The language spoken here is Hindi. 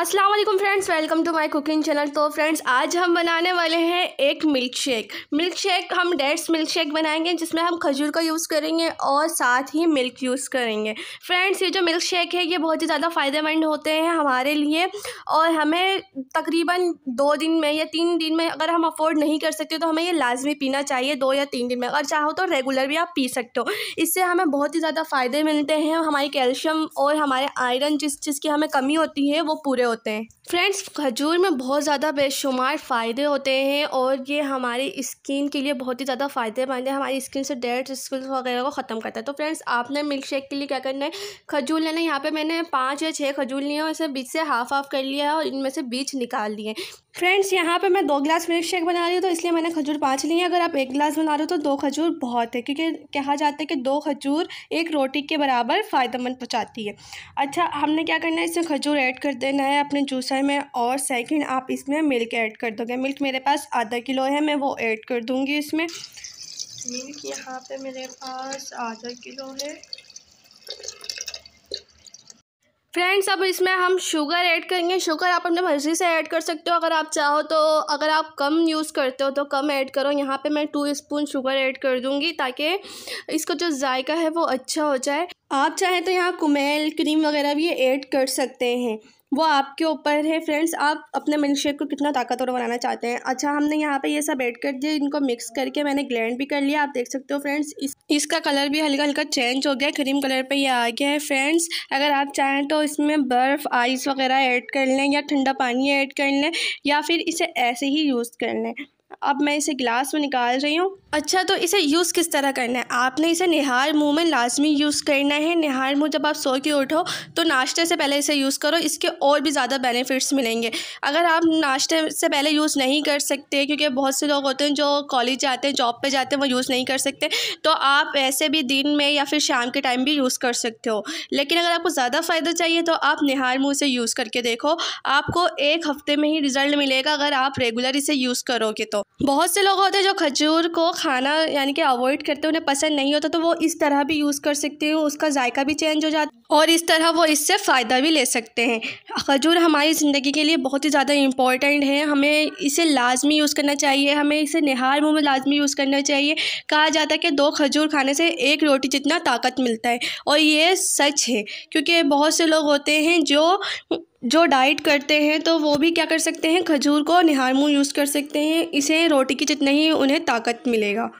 Aslam friends welcome to my cooking channel तो फ्रेंड्स आज हम बनाने वाले हैं एक मिल्क शेक मिल्क शेक हम डेट्स मिल्क शेक बनाएंगे जिसमें हम खजूर का यूज़ करेंगे और साथ ही मिल्क यूज़ करेंगे फ्रेंड्स ये जो मिल्क शेक है ये बहुत ही ज़्यादा फ़ायदेमंद होते हैं हमारे लिए और हमें तकरीबन दो दिन में या तीन दिन में अगर हम अफोर्ड नहीं कर सकते तो हमें ये लाजमी पीना चाहिए दो या तीन दिन में अगर चाहो तो रेगुलर भी आप पी सकते हो इससे हमें बहुत ही ज़्यादा फ़ायदे मिलते हैं हमारी कैल्शियम और हमारे आयरन जिस चीज़ की हमें कमी होती है वो पूरे होते हैं फ्रेंड्स खजूर में बहुत ज़्यादा बेशुमार फ़ायदे होते हैं और ये हमारी स्किन के लिए बहुत ही ज़्यादा फ़ायदेमंद है हमारी स्किन से डेड स्किन वगैरह को ख़त्म करता है तो फ्रेंड्स आपने मिल्क शेक के लिए क्या करना है खजूर लेना है यहाँ पे मैंने पाँच या छः खजूर लिए हैं इसे बीच से हाफ हाफ कर लिया है और इनमें से बीच निकाल लिए फ्रेंड्स यहाँ पर मैं दो गिलास मिल्क शेक बना रही हूँ तो इसलिए मैंने खजूर पाँच लिए हैं अगर आप एक गिलास बना रहे हो तो दो खजूर बहुत है क्योंकि कहा जाता है कि दो खजूर एक रोटी के बराबर फ़ायदेमंद पहुँचाती है अच्छा हमने क्या करना है इसमें खजूर ऐड कर देना है अपने जूस मिक्सचर में और सेकंड आप इसमें मिल्क ऐड कर दोगे मिल्क मेरे पास आधा किलो है मैं वो ऐड कर दूंगी इसमें मिल्क यहाँ पे मेरे पास आधा किलो है फ्रेंड्स अब इसमें हम शुगर ऐड करेंगे शुगर आप अपने मर्ज़ी से ऐड कर सकते हो अगर आप चाहो तो अगर आप कम यूज़ करते हो तो कम ऐड करो यहाँ पे मैं टू स्पून शुगर ऐड कर दूँगी ताकि इसका जो जायका है वो अच्छा हो जाए आप चाहें तो यहाँ कुमेल क्रीम वगैरह भी ऐड कर सकते हैं वो आपके ऊपर है फ्रेंड्स आप अपने मिल्क शेक को कितना ताकतवर बनाना चाहते हैं अच्छा हमने यहाँ पे ये सब ऐड कर दिया इनको मिक्स करके मैंने ग्लैंड भी कर लिया आप देख सकते हो फ्रेंड्स इस, इसका कलर भी हल्का हल्का चेंज हो गया क्रीम कलर पे ये आ गया है फ्रेंड्स अगर आप चाहें तो इसमें बर्फ़ आइस वगैरह ऐड कर लें या ठंडा पानी ऐड कर लें या फिर इसे ऐसे ही यूज़ कर लें अब मैं इसे गिलास में निकाल रही हूँ अच्छा तो इसे यूज़ किस तरह करना है आपने इसे निहार मुंह में लाजमी यूज़ करना है निहार मुंह जब आप सो के उठो तो नाश्ते से पहले इसे यूज़ करो इसके और भी ज़्यादा बेनिफिट्स मिलेंगे अगर आप नाश्ते से पहले यूज़ नहीं कर सकते क्योंकि बहुत से लोग होते हैं जो कॉलेज जाते हैं जॉब पर जाते हैं वो यूज़ नहीं कर सकते तो आप ऐसे भी दिन में या फिर शाम के टाइम भी यूज़ कर सकते हो लेकिन अगर आपको ज़्यादा फ़ायदा चाहिए तो आप निहार मुँह से यूज़ करके देखो आपको एक हफ़्ते में ही रिज़ल्ट मिलेगा अगर आप रेगुलर इसे यूज़ करोगे तो बहुत से लोग होते हैं जो खजूर को खाना यानी कि अवॉइड करते उन्हें पसंद नहीं होता तो वो इस तरह भी यूज़ कर सकते हैं उसका जायका भी चेंज हो जाता और इस तरह वो इससे फ़ायदा भी ले सकते हैं खजूर हमारी ज़िंदगी के लिए बहुत ही ज़्यादा इम्पॉर्टेंट है हमें इसे लाजमी यूज़ करना चाहिए हमें इसे निहार मुँह में लाजमी यूज़ करना चाहिए कहा जाता है कि दो खजूर खाने से एक रोटी जितना ताकत मिलता है और ये सच है क्योंकि बहुत से लोग होते हैं जो जो डाइट करते हैं तो वो भी क्या कर सकते हैं खजूर को निहार मुँह यूज़ कर सकते हैं इसे रोटी की जितना ही उन्हें ताकत मिलेगा